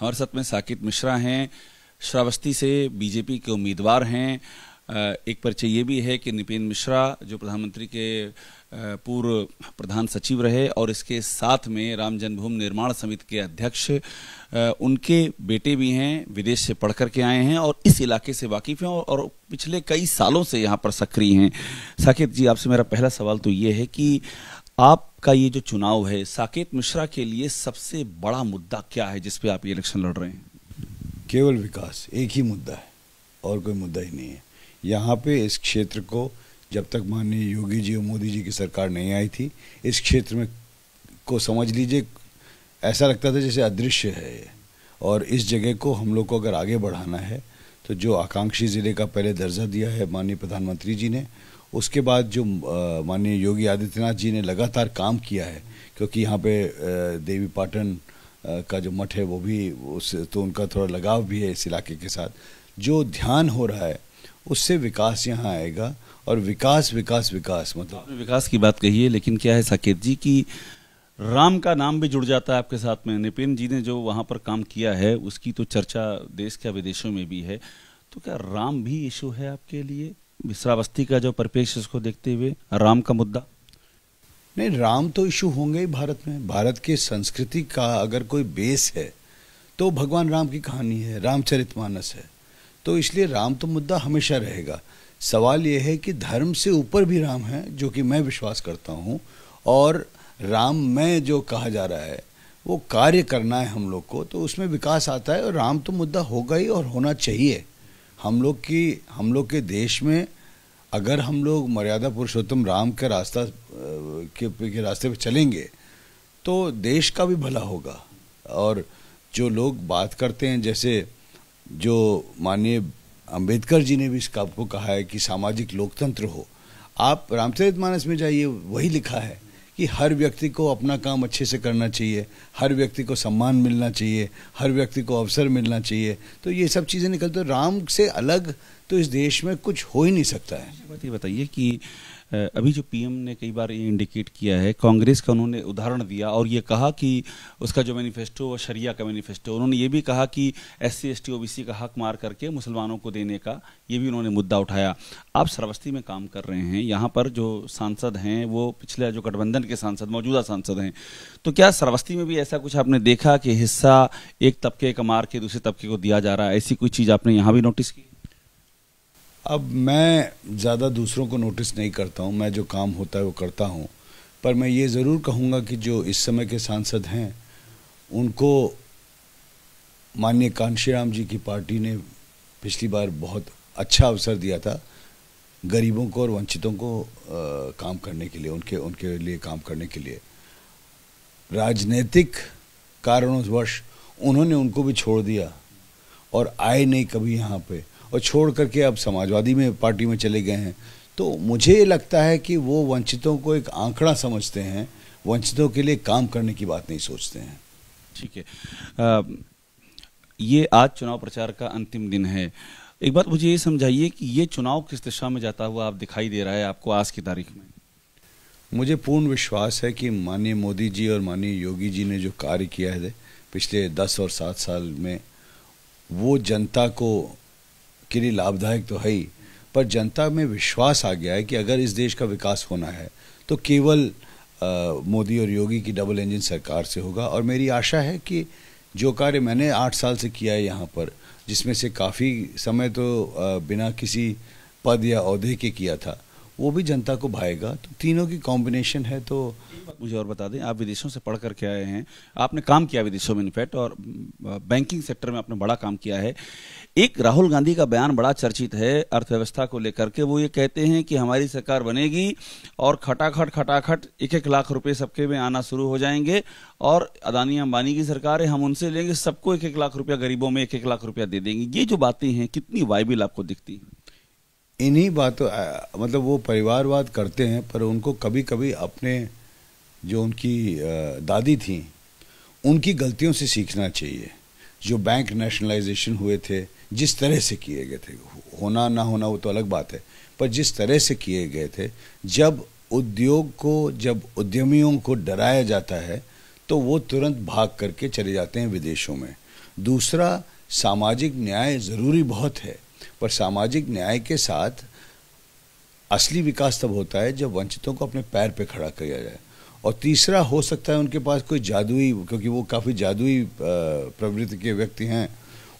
हमारे साथ में साकित मिश्रा हैं श्रावस्ती से बीजेपी के उम्मीदवार हैं एक परिचय ये भी है कि निपिन मिश्रा जो प्रधानमंत्री के पूर्व प्रधान सचिव रहे और इसके साथ में राम जन्मभूमि निर्माण समिति के अध्यक्ष उनके बेटे भी हैं विदेश से पढ़ करके के आए हैं और इस इलाके से वाकिफ हैं और पिछले कई सालों से यहाँ पर सक्रिय हैं साकेत जी आपसे मेरा पहला सवाल तो ये है कि आपका ये जो चुनाव है साकेत मिश्रा के लिए सबसे बड़ा मुद्दा क्या है जिसपे आप ये इलेक्शन लड़ रहे हैं केवल विकास एक ही मुद्दा है और कोई मुद्दा ही नहीं है यहाँ पे इस क्षेत्र को जब तक माननीय योगी जी और मोदी जी की सरकार नहीं आई थी इस क्षेत्र में को समझ लीजिए ऐसा लगता था जैसे अदृश्य है और इस जगह को हम लोग को अगर आगे बढ़ाना है तो जो आकांक्षी ज़िले का पहले दर्जा दिया है माननीय प्रधानमंत्री जी ने उसके बाद जो माननीय योगी आदित्यनाथ जी ने लगातार काम किया है क्योंकि यहाँ पे देवी पाटन का जो मठ है वो भी उस तो उनका थोड़ा लगाव भी है इस इलाके के साथ जो ध्यान हो रहा है उससे विकास यहाँ आएगा और विकास विकास विकास मतलब आपने विकास की बात कही है लेकिन क्या है साकेत जी की राम का नाम भी जुड़ जाता है आपके साथ में निपिन जी ने जो वहाँ पर काम किया है उसकी तो चर्चा देश क्या विदेशों में भी है तो क्या राम भी इशू है आपके लिए विश्रावस्थी का जो परिप्रेक्ष्य उसको देखते हुए राम का मुद्दा नहीं राम तो इशू होंगे ही भारत में भारत के संस्कृति का अगर कोई बेस है तो भगवान राम की कहानी है रामचरितमानस है तो इसलिए राम तो मुद्दा हमेशा रहेगा सवाल यह है कि धर्म से ऊपर भी राम है जो कि मैं विश्वास करता हूँ और राम में जो कहा जा रहा है वो कार्य करना है हम लोग को तो उसमें विकास आता है और राम तो मुद्दा होगा ही और होना चाहिए हम लोग की हम लोग के देश में अगर हम लोग मर्यादा पुरुषोत्तम राम के रास्ता के, के रास्ते पे चलेंगे तो देश का भी भला होगा और जो लोग बात करते हैं जैसे जो माननीय अंबेडकर जी ने भी इसका आपको कहा है कि सामाजिक लोकतंत्र हो आप रामचरित मानस में जाइए वही लिखा है कि हर व्यक्ति को अपना काम अच्छे से करना चाहिए हर व्यक्ति को सम्मान मिलना चाहिए हर व्यक्ति को अवसर मिलना चाहिए तो ये सब चीज़ें निकलते राम से अलग तो इस देश में कुछ हो ही नहीं सकता है बात ये बताइए कि अभी जो पीएम ने कई बार ये इंडिकेट किया है कांग्रेस का उन्होंने उदाहरण दिया और ये कहा कि उसका जो मैनिफेस्टो और शरिया का मैनिफेस्टो उन्होंने ये भी कहा कि S C S T O B C का हक मार करके मुसलमानों को देने का ये भी उन्होंने मुद्दा उठाया आप सरवस्ती में काम कर रहे हैं यहाँ पर जो सांसद हैं वो पिछले जो गठबंधन के सांसद मौजूदा सांसद हैं तो क्या सरवस्ती में भी ऐसा कुछ आपने देखा कि हिस्सा एक तबके का मार के दूसरे तबके को दिया जा रहा है ऐसी कोई चीज़ आपने यहाँ भी नोटिस की अब मैं ज़्यादा दूसरों को नोटिस नहीं करता हूँ मैं जो काम होता है वो करता हूँ पर मैं ये ज़रूर कहूँगा कि जो इस समय के सांसद हैं उनको माननीय कांशीराम जी की पार्टी ने पिछली बार बहुत अच्छा अवसर दिया था गरीबों को और वंचितों को आ, काम करने के लिए उनके उनके लिए काम करने के लिए राजनीतिक वर्ष उन्होंने उनको भी छोड़ दिया और आए नहीं कभी यहाँ पे और छोड़ करके अब समाजवादी में पार्टी में चले गए हैं तो मुझे लगता है कि वो वंचितों को एक आंकड़ा समझते हैं वंचितों के लिए काम करने की बात नहीं सोचते हैं ठीक है ये आज चुनाव प्रचार का अंतिम दिन है एक बात मुझे ये समझाइए कि ये चुनाव किस दिशा में जाता हुआ आप दिखाई दे रहा है आपको आज की तारीख में मुझे पूर्ण विश्वास है कि माननीय मोदी जी और माननीय योगी जी ने जो कार्य किया है पिछले दस और सात साल में वो जनता को के लिए लाभदायक तो है ही पर जनता में विश्वास आ गया है कि अगर इस देश का विकास होना है तो केवल मोदी और योगी की डबल इंजन सरकार से होगा और मेरी आशा है कि जो कार्य मैंने आठ साल से किया है यहाँ पर जिसमें से काफ़ी समय तो बिना किसी पद या अहदे के किया था वो भी जनता को भाएगा तो तीनों की कॉम्बिनेशन है तो मुझे और बता दें आप विदेशों से पढ़ करके आए हैं आपने काम किया विदेशों में इनफैक्ट और बैंकिंग सेक्टर में आपने बड़ा काम किया है एक राहुल गांधी का बयान बड़ा चर्चित है अर्थव्यवस्था को लेकर के वो ये कहते हैं कि हमारी सरकार बनेगी और खटाखट खटाखट एक एक लाख रुपए सबके में आना शुरू हो जाएंगे और अदानी अंबानी की सरकार है हम उनसे लेंगे सबको एक एक लाख रुपया गरीबों में एक एक लाख रुपया दे देंगे ये जो बातें हैं कितनी वाइबिल आपको दिखती है इन्हीं बातों मतलब वो परिवारवाद करते हैं पर उनको कभी कभी अपने जो उनकी दादी थी उनकी गलतियों से सीखना चाहिए जो बैंक नेशनलाइजेशन हुए थे जिस तरह से किए गए थे होना ना होना वो तो अलग बात है पर जिस तरह से किए गए थे जब उद्योग को जब उद्यमियों को डराया जाता है तो वो तुरंत भाग करके चले जाते हैं विदेशों में दूसरा सामाजिक न्याय ज़रूरी बहुत है पर सामाजिक न्याय के साथ असली विकास तब होता है जब वंचितों को अपने पैर पे खड़ा किया जाए और तीसरा हो सकता है उनके पास कोई जादुई क्योंकि वो काफ़ी जादुई प्रवृत्ति के व्यक्ति हैं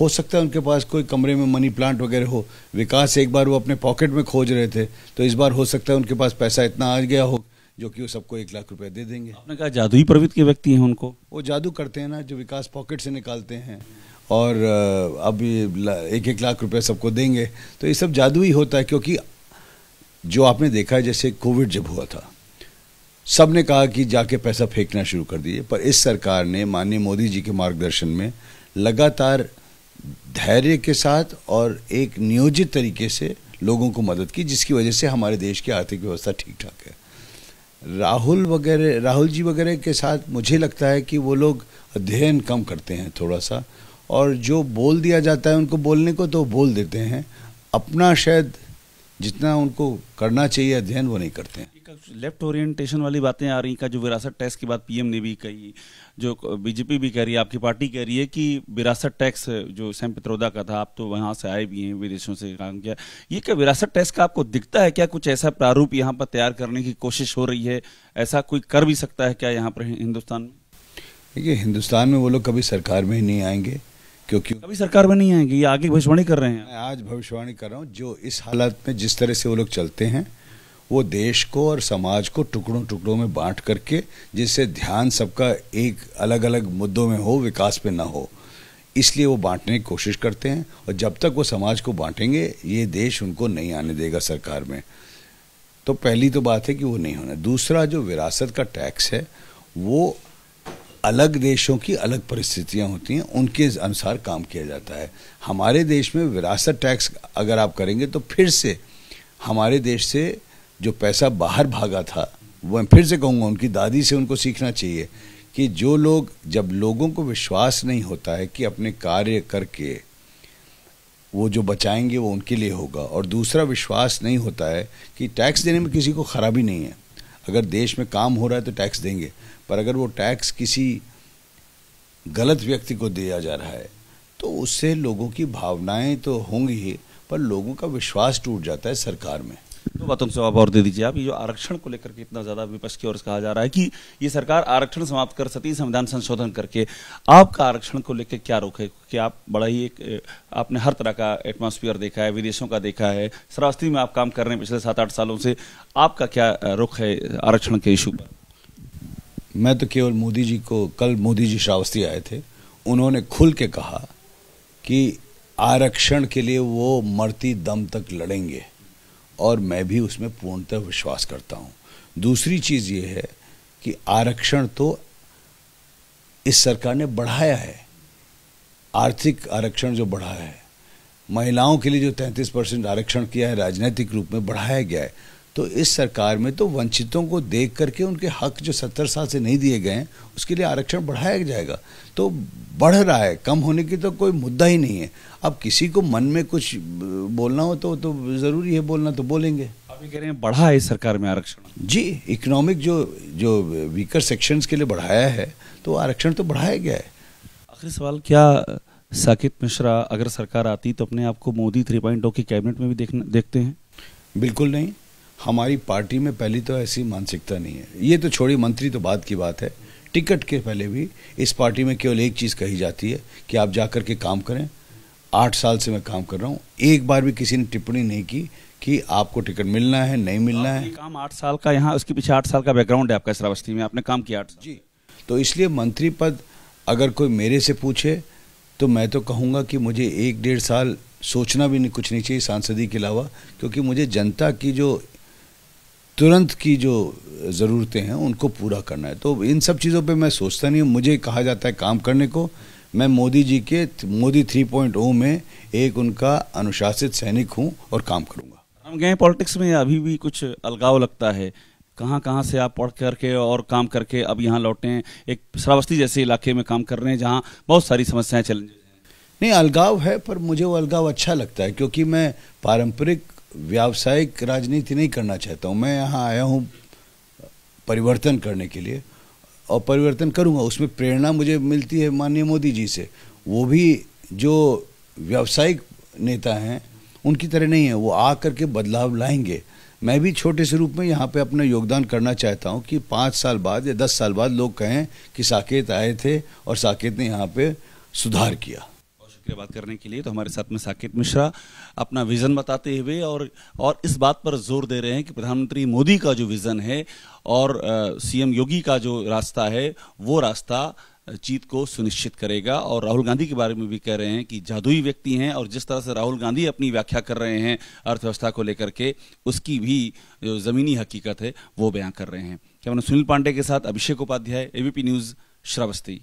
हो सकता है उनके पास कोई कमरे में मनी प्लांट वगैरह हो विकास एक बार वो अपने पॉकेट में खोज रहे थे तो इस बार हो सकता है उनके पास पैसा इतना आ गया हो जो कि वो सबको एक लाख रुपए दे देंगे आपने कहा जादू ही प्रवृत्ति के व्यक्ति हैं उनको वो जादू करते हैं ना जो विकास पॉकेट से निकालते हैं और अब एक एक लाख रुपए सबको देंगे तो ये सब जादू ही होता है क्योंकि जो आपने देखा है जैसे कोविड जब हुआ था सब ने कहा कि जाके पैसा फेंकना शुरू कर दिए पर इस सरकार ने माननीय मोदी जी के मार्गदर्शन में लगातार धैर्य के साथ और एक नियोजित तरीके से लोगों को मदद की जिसकी वजह से हमारे देश की आर्थिक व्यवस्था ठीक ठाक है राहुल वगैरह राहुल जी वगैरह के साथ मुझे लगता है कि वो लोग अध्ययन कम करते हैं थोड़ा सा और जो बोल दिया जाता है उनको बोलने को तो बोल देते हैं अपना शायद जितना उनको करना चाहिए अध्ययन वो नहीं करते हैं लेफ्ट ओरिएंटेशन वाली बातें आ रही का जो विरासत टैक्स की बात पीएम ने भी कही जो बीजेपी भी कह रही है आपकी पार्टी कह रही है कि विरासत टैक्स जो सैम पित्रोदा का था आप तो वहाँ से आए भी हैं विदेशों से काम किया ये क्या विरासत टैक्स का आपको दिखता है क्या कुछ ऐसा प्रारूप यहाँ पर तैयार करने की कोशिश हो रही है ऐसा कोई कर भी सकता है क्या यहाँ पर हिंदुस्तान में देखिए हिंदुस्तान में वो लोग कभी सरकार में ही नहीं आएंगे क्योंकि अभी सरकार में नहीं आएंगे ये आगे भविष्यवाणी कर रहे हैं मैं आज भविष्यवाणी कर रहा हूँ जो इस हालत में जिस तरह से वो लोग चलते हैं वो देश को और समाज को टुकड़ों टुकड़ों में बांट करके जिससे ध्यान सबका एक अलग अलग मुद्दों में हो विकास पे ना हो इसलिए वो बांटने की कोशिश करते हैं और जब तक वो समाज को बांटेंगे ये देश उनको नहीं आने देगा सरकार में तो पहली तो बात है कि वो नहीं होना दूसरा जो विरासत का टैक्स है वो अलग देशों की अलग परिस्थितियां होती हैं उनके अनुसार काम किया जाता है हमारे देश में विरासत टैक्स अगर आप करेंगे तो फिर से हमारे देश से जो पैसा बाहर भागा था वो मैं फिर से कहूँगा उनकी दादी से उनको सीखना चाहिए कि जो लोग जब लोगों को विश्वास नहीं होता है कि अपने कार्य करके वो जो बचाएंगे वो उनके लिए होगा और दूसरा विश्वास नहीं होता है कि टैक्स देने में किसी को खराबी नहीं है अगर देश में काम हो रहा है तो टैक्स देंगे पर अगर वो टैक्स किसी गलत व्यक्ति को दिया जा रहा है तो उससे लोगों की भावनाएं तो होंगी ही पर लोगों का विश्वास टूट जाता है सरकार में तो बातों से आप और दे दीजिए आप ये जो आरक्षण को लेकर के इतना ज़्यादा विपक्ष की ओर से कहा जा रहा है कि ये सरकार आरक्षण समाप्त कर सकती संविधान संशोधन करके आपका आरक्षण को लेकर क्या रोक है कि आप बड़ा ही एक आपने हर तरह का एटमोसफियर देखा है विदेशों का देखा है सरास्ती में आप काम कर रहे हैं पिछले सात आठ सालों से आपका क्या रुख है आरक्षण के इशू पर मैं तो केवल मोदी जी को कल मोदी जी श्रावस्ती आए थे उन्होंने खुल के कहा कि आरक्षण के लिए वो मरती दम तक लड़ेंगे और मैं भी उसमें पूर्णतः विश्वास करता हूँ दूसरी चीज़ ये है कि आरक्षण तो इस सरकार ने बढ़ाया है आर्थिक आरक्षण जो बढ़ाया है महिलाओं के लिए जो 33 परसेंट आरक्षण किया है राजनीतिक रूप में बढ़ाया गया है तो इस सरकार में तो वंचितों को देख करके उनके हक जो सत्तर साल से नहीं दिए गए हैं उसके लिए आरक्षण बढ़ाया जाएगा तो बढ़ रहा है कम होने की तो कोई मुद्दा ही नहीं है अब किसी को मन में कुछ बोलना हो तो तो ज़रूरी है बोलना तो बोलेंगे अभी कह रहे हैं बढ़ा है इस सरकार में आरक्षण जी इकोनॉमिक जो जो वीकर सेक्शंस के लिए बढ़ाया है तो आरक्षण तो बढ़ाया गया है आखिरी सवाल क्या साकित मिश्रा अगर सरकार आती तो अपने आप को मोदी थ्री पॉइंट की कैबिनेट में भी देखना देखते हैं बिल्कुल नहीं हमारी पार्टी में पहली तो ऐसी मानसिकता नहीं है ये तो छोड़ी मंत्री तो बाद की बात है टिकट के पहले भी इस पार्टी में केवल एक चीज़ कही जाती है कि आप जाकर के काम करें आठ साल से मैं काम कर रहा हूँ एक बार भी किसी ने टिप्पणी नहीं की कि आपको टिकट मिलना है नहीं मिलना है काम आठ साल का यहाँ उसके पीछे आठ साल का बैकग्राउंड है आपका श्रावस्ती में आपने काम किया जी तो इसलिए मंत्री पद अगर कोई मेरे से पूछे तो मैं तो कहूँगा कि मुझे एक डेढ़ साल सोचना भी नहीं कुछ नहीं चाहिए सांसदी के अलावा क्योंकि मुझे जनता की जो तुरंत की जो ज़रूरतें हैं उनको पूरा करना है तो इन सब चीज़ों पे मैं सोचता नहीं हूँ मुझे कहा जाता है काम करने को मैं मोदी जी के मोदी थ्री पॉइंट ओ में एक उनका अनुशासित सैनिक हूँ और काम करूँगा हम गए पॉलिटिक्स में अभी भी कुछ अलगाव लगता है कहाँ कहाँ से आप पढ़ करके और काम करके अब यहाँ लौटे हैं एक श्रावस्ती जैसे इलाके में काम कर रहे हैं जहाँ बहुत सारी समस्याएं चैलेंजेस नहीं अलगाव है पर मुझे वो अलगाव अच्छा लगता है क्योंकि मैं पारंपरिक व्यावसायिक राजनीति नहीं करना चाहता हूँ मैं यहाँ आया हूँ परिवर्तन करने के लिए और परिवर्तन करूँगा उसमें प्रेरणा मुझे मिलती है माननीय मोदी जी से वो भी जो व्यावसायिक नेता हैं उनकी तरह नहीं है वो आ करके बदलाव लाएंगे मैं भी छोटे से रूप में यहाँ पे अपना योगदान करना चाहता हूँ कि पाँच साल बाद या दस साल बाद लोग कहें कि साकेत आए थे और साकेत ने यहाँ पे सुधार किया प्रतिक्रिया बात करने के लिए तो हमारे साथ में साकेत मिश्रा अपना विज़न बताते हुए और और इस बात पर जोर दे रहे हैं कि प्रधानमंत्री मोदी का जो विज़न है और सीएम योगी का जो रास्ता है वो रास्ता जीत को सुनिश्चित करेगा और राहुल गांधी के बारे में भी कह रहे हैं कि जादुई व्यक्ति हैं और जिस तरह से राहुल गांधी अपनी व्याख्या कर रहे हैं अर्थव्यवस्था को लेकर के उसकी भी जो ज़मीनी हकीकत है वो बयां कर रहे हैं क्या मैंने सुनील पांडे के साथ अभिषेक उपाध्याय एबीपी न्यूज़ श्रावस्ती